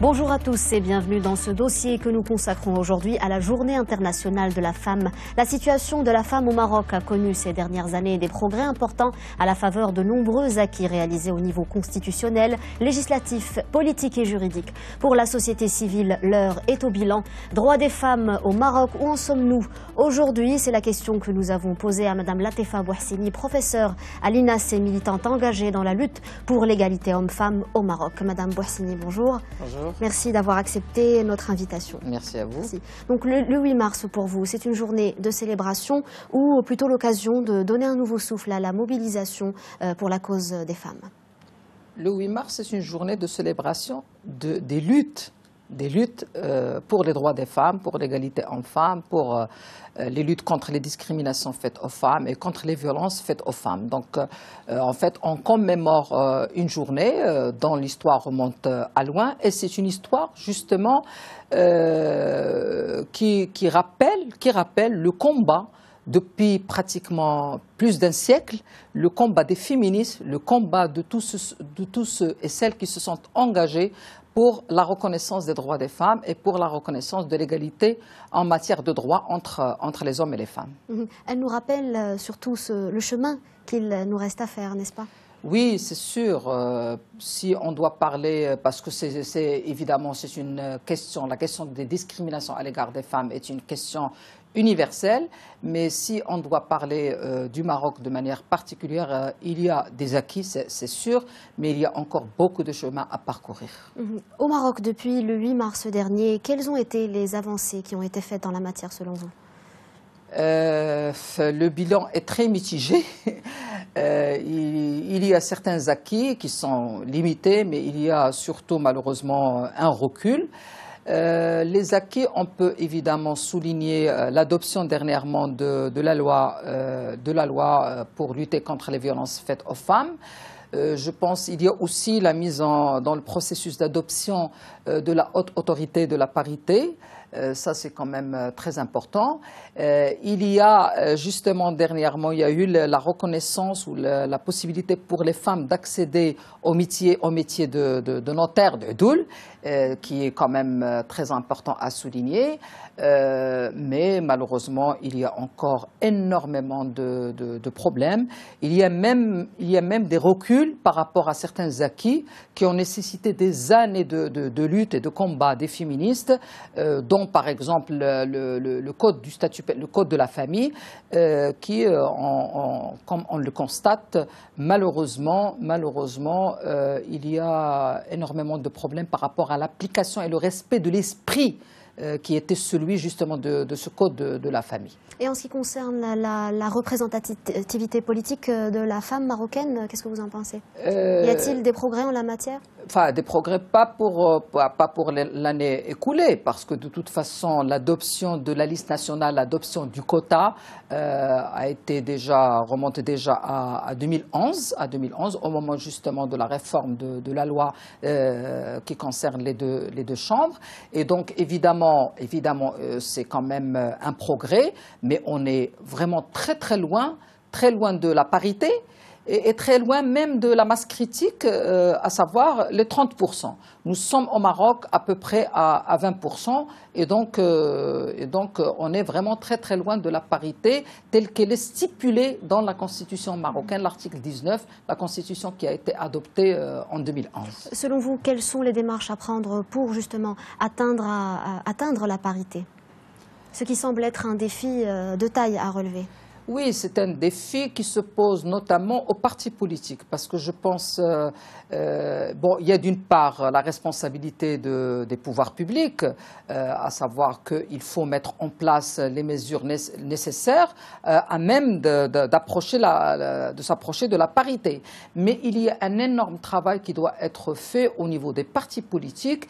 Bonjour à tous et bienvenue dans ce dossier que nous consacrons aujourd'hui à la Journée internationale de la femme. La situation de la femme au Maroc a connu ces dernières années des progrès importants à la faveur de nombreux acquis réalisés au niveau constitutionnel, législatif, politique et juridique. Pour la société civile, l'heure est au bilan. Droits des femmes au Maroc, où en sommes-nous Aujourd'hui, c'est la question que nous avons posée à Madame Latefa Boissini, professeure à l'INAS et militante engagée dans la lutte pour l'égalité homme-femme au Maroc. Madame Boissini, Bonjour. Merci d'avoir accepté notre invitation. Merci à vous. Donc le, 8 mars pour vous, c'est une journée de célébration ou plutôt l'occasion de donner un nouveau souffle à la mobilisation euh, pour la cause des femmes. Le 8 mars, c'est une journée de célébration des luttes des luttes euh, pour les droits des femmes, pour l'égalité en femmes pour euh, les luttes contre les discriminations faites aux femmes et contre les violences faites aux femmes. Donc, euh, en fait, on commémore une journée dont l'histoire remonte à loin et c'est une histoire justement qui, rappelle, qui rappelle le combat depuis pratiquement plus d'un siècle, le combat des féministes, le combat de tous, de tous ceux et celles qui se sont engagés pour la reconnaissance des droits des femmes et pour la reconnaissance de l'égalité en matière de droits entre, entre les hommes et les femmes. Mhm. Elle nous rappelle euh, surtout le chemin qu'il nous reste à faire, n'est-ce pas oui, c'est sûr. Euh, si on doit parler, euh, parce que c'est évidemment c'est une euh, question, la question des discriminations à l'égard des femmes est une question universelle, mais si on doit parler du Maroc de manière particulière, il y a des acquis, c'est sûr, mais il y a encore beaucoup de chemin à parcourir. Mhm. Au Maroc, depuis le 8 mars dernier, quelles ont été les avancées qui ont été faites dans la matière selon vous Le bilan est très mitigé. Euh, il, y a certains acquis qui sont limités, mais il y a surtout malheureusement un recul. Euh, les acquis, on peut évidemment souligner euh, l'adoption dernièrement de, la loi, de la loi pour lutter contre les violences faites aux femmes. Je pense qu'il y a aussi la mise en, dans le processus d'adoption de la haute autorité de la parité, euh, ça, c'est quand même euh, très important. Euh, il y a justement dernièrement, il y a eu la reconnaissance ou la, possibilité pour les femmes d'accéder au métier, au métier de, notaire, de Doul, qui est quand même très important à souligner. mais malheureusement, il y a encore énormément de, problèmes. Il y, a même, il y a même des reculs par rapport à certains acquis qui ont nécessité des années de, lutte et de combat des féministes. dont par exemple le, le, code, du statut, le code de la famille euh, qui, euh, comme on le constate, malheureusement, malheureusement euh, il y a énormément de problèmes par rapport à l'application et le respect de l'esprit euh, qui était celui justement de, ce code de, la famille. Et en ce qui concerne la, représentativité politique euh, de la femme marocaine, euh, qu'est-ce que vous en pensez Y a-t-il des progrès en la matière Enfin, des progrès, pas pour, pas pour l'année écoulée, parce que de toute façon, l'adoption de la liste nationale, l'adoption du quota, a été déjà, remonte déjà à, 2011, à 2011, au moment justement de la réforme de, de la loi qui concerne les deux, les deux chambres. Et donc, évidemment, évidemment, euh, c'est quand même euh, un progrès, mais on est vraiment très très loin, très loin de la parité est, très loin même de la masse critique, euh, à savoir les 30%. Nous sommes au Maroc à peu près à, vingt, 20%, et donc, euh, euh, on est vraiment très très loin de la parité telle qu'elle est stipulée dans la Constitution marocaine, l'article 19, la Constitution qui a été adoptée en 2011. Selon vous, quelles sont les démarches à prendre pour justement atteindre la parité Ce qui semble être un défi de taille à relever. Oui, c'est un défi qui se pose notamment aux partis politiques, parce que je pense, euh, euh, bon, il y a d'une part la responsabilité des pouvoirs publics, euh, à savoir qu'il faut mettre en place les mesures nécessaires à même de s'approcher de la parité. Mais il y a un énorme travail qui doit être fait au niveau des partis politiques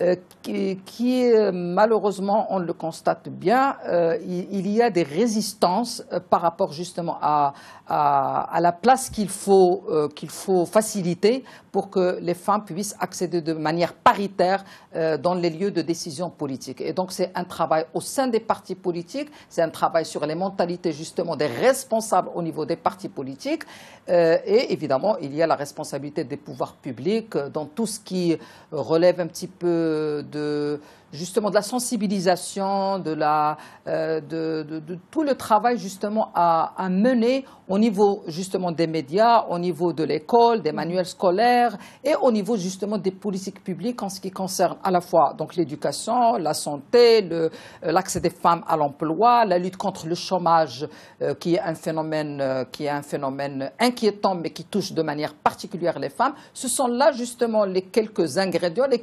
euh, qui, qui, malheureusement, on le constate bien, euh, il, y a des résistances euh, par rapport justement à, à la place qu'il faut, qu'il faut faciliter pour que les femmes puissent accéder de manière paritaire euh, dans les lieux de décision politique. Et donc c'est un travail au sein des partis politiques, c'est un travail sur les mentalités justement des responsables au niveau des partis politiques. Euh, et évidemment, il y a la responsabilité des pouvoirs publics euh, dans tout ce qui relève un petit peu de justement de la sensibilisation, euh, de, de, tout le travail justement à, mener au niveau justement des médias, au niveau de l'école, des manuels scolaires et au niveau justement des politiques publiques en ce qui concerne à la fois donc l'éducation, la santé, euh, l'accès des femmes à l'emploi, la lutte contre le chômage euh, qui est un phénomène qui est un phénomène inquiétant mais qui touche de manière particulière les femmes. Ce sont là justement les quelques ingrédients, les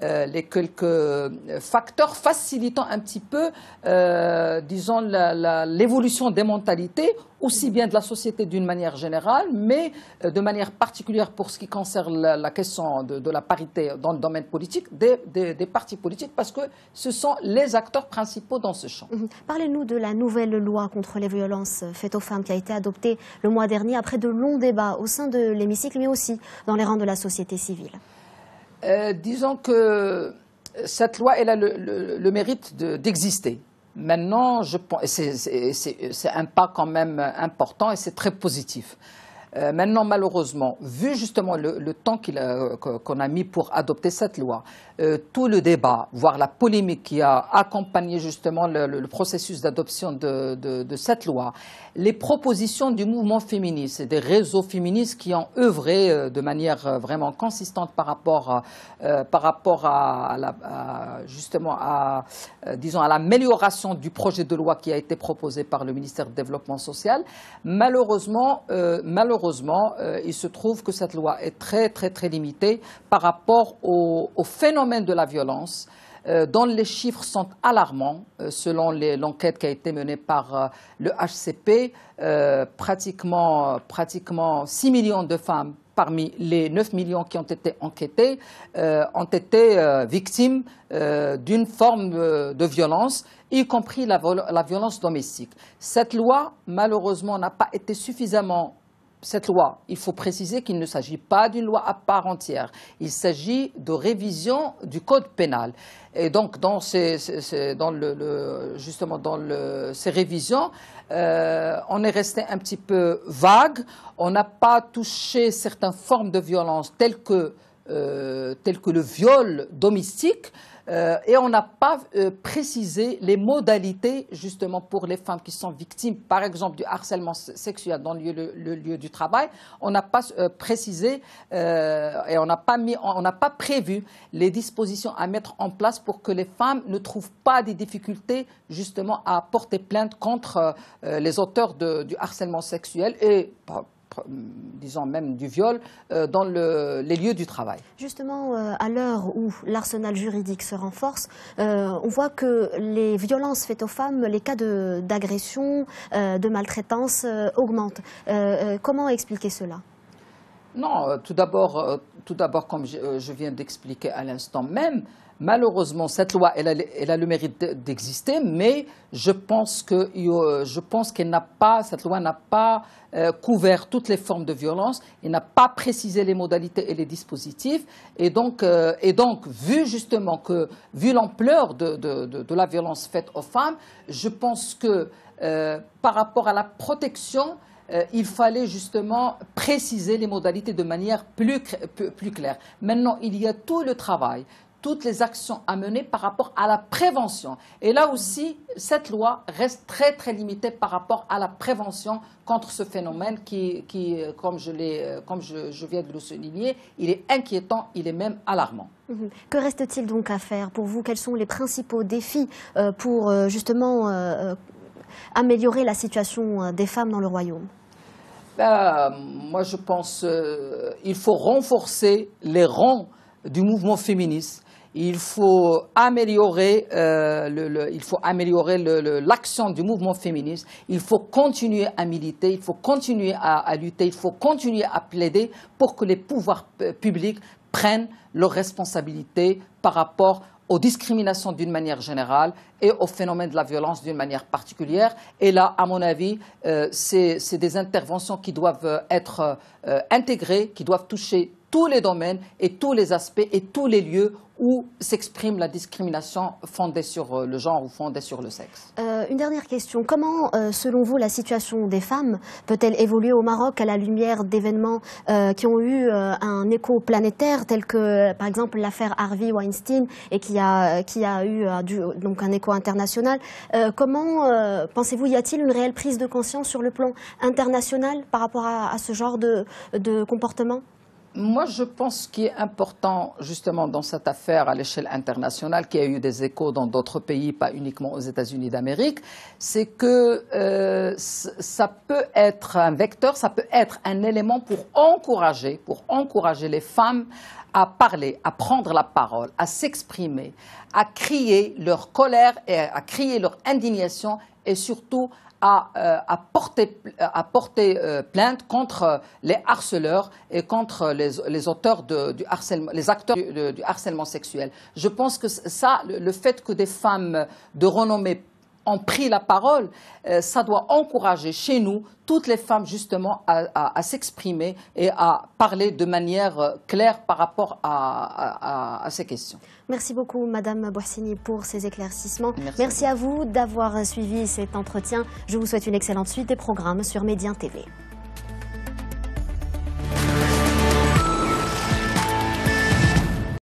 les quelques euh, facteur facilitant un petit peu, euh, disons, l'évolution des mentalités, aussi bien de la société d'une manière générale, mais euh, de manière particulière pour ce qui concerne la, question de, la parité dans le domaine politique, des, partis politiques, parce que ce sont les acteurs principaux dans ce champ. Mhm. Parlez-nous de la nouvelle loi contre les violences faites aux femmes qui a été adoptée le mois dernier après de longs débats au sein de l'hémicycle, mais aussi dans les rangs de la société civile. disons que cette loi, elle a le, mérite d'exister. Maintenant, c'est un pas quand même important et c'est très positif. Euh, maintenant, malheureusement, vu justement le, temps euh, qu'on a, mis pour adopter cette loi, euh, tout le débat, voire la polémique qui a accompagné justement le, processus d'adoption de, cette loi, les propositions du mouvement féministe et des réseaux féministes qui ont œuvré de manière vraiment consistante par rapport, à, justement à, disons, à l'amélioration du projet de loi qui a été proposé par le ministère du Développement social, malheureusement, malheureusement malheureusement, euh, il se trouve que cette loi est très, très, très limitée par rapport au, phénomène de la violence euh, dont les chiffres sont alarmants. Euh, selon l'enquête qui a été menée par le HCP, pratiquement, pratiquement 6 millions de femmes parmi les 9 millions qui ont été enquêtées ont été victimes d'une forme de violence, y compris la violence domestique. Cette loi, malheureusement, n'a pas été suffisamment cette loi, il faut préciser qu'il ne s'agit pas d'une loi à part entière. Il s'agit de révision du code pénal. Et donc, dans ces, justement, dans ces révisions, euh, on est resté un petit peu vague. On n'a pas touché certaines formes de violence telles que euh, le viol domestique. Euh, et on n'a pas euh, précisé les modalités justement pour les femmes qui sont victimes, par exemple, du harcèlement sexuel dans le, lieu du travail. On n'a pas euh, précisé et on n'a pas prévu les dispositions à mettre en place pour que les femmes ne trouvent pas des difficultés justement à porter plainte contre les auteurs du harcèlement sexuel Mm, disons même du viol, euh, dans les lieux du travail. Justement, euh, à l'heure où l'arsenal juridique se renforce, euh, on voit que les violences faites aux femmes, les cas d'agression, de, de, maltraitance augmentent. comment expliquer cela non, tout d'abord, comme je viens d'expliquer à l'instant même, Malheureusement, cette loi, elle a, le mérite d'exister, mais je pense que euh, cette loi n'a pas euh, couvert toutes les formes de violence, elle n'a pas précisé les modalités et les dispositifs, et donc, euh, vu justement que, vu l'ampleur de, la violence faite aux femmes, je pense que par rapport à la protection, il fallait justement préciser les modalités de manière plus, claire. Maintenant, il y a tout le travail toutes les actions à mener par rapport à la prévention. Et là aussi, cette loi reste très très limitée par rapport à la prévention contre ce phénomène qui, comme, je, euh, comme je, viens de le souligner, il est inquiétant, il est même alarmant. Mhm. Que reste-t-il donc à faire pour vous Quels sont les principaux défis euh, pour euh, justement améliorer la situation des femmes dans le royaume ben, Moi je pense qu'il faut renforcer les rangs du mouvement féministe il faut améliorer euh, il faut l'action du mouvement féministe, il faut continuer à militer, il faut continuer à, lutter, il faut continuer à plaider pour que les pouvoirs euh, publics prennent leurs responsabilités par rapport aux discriminations d'une manière générale et aux phénomènes de la violence d'une manière particulière. Et là, à mon avis, euh, c'est des interventions qui doivent euh, être intégrées, qui doivent toucher tous les domaines et tous les aspects et tous les lieux où s'exprime la discrimination fondée sur euh, le genre ou fondée sur le sexe. Euh, une dernière question. Comment, euh, selon vous, la situation des femmes peut-elle évoluer au Maroc à la lumière d'événements qui ont eu un écho planétaire, tel que, par exemple, l'affaire Harvey Weinstein et qui a, eu donc un écho international Comment, pensez-vous, y a-t-il une réelle prise de conscience sur le plan international par rapport à, ce genre de comportement moi, je pense qu'il est important, justement, dans cette affaire à l'échelle internationale, qui a eu des échos dans d'autres pays, pas uniquement aux États-Unis d'Amérique, c'est que euh, ça peut être un vecteur, ça peut être un élément pour encourager, pour encourager les femmes à parler, à prendre la parole, à s'exprimer, à crier leur colère et à crier leur indignation et surtout à, euh, porter, euh, plainte contre les harceleurs et contre les, auteurs du harcèlement, les acteurs du, harcèlement sexuel. Je pense que ça, le fait que des femmes de renommée ont pris la parole, euh, ça doit encourager chez nous toutes les femmes justement à, s'exprimer et à parler de manière euh, claire par rapport à, ces questions. Merci beaucoup Madame Boissigny pour ces éclaircissements. Merci, à vous, d'avoir suivi cet entretien. Je vous souhaite une excellente suite des programmes sur Médien TV.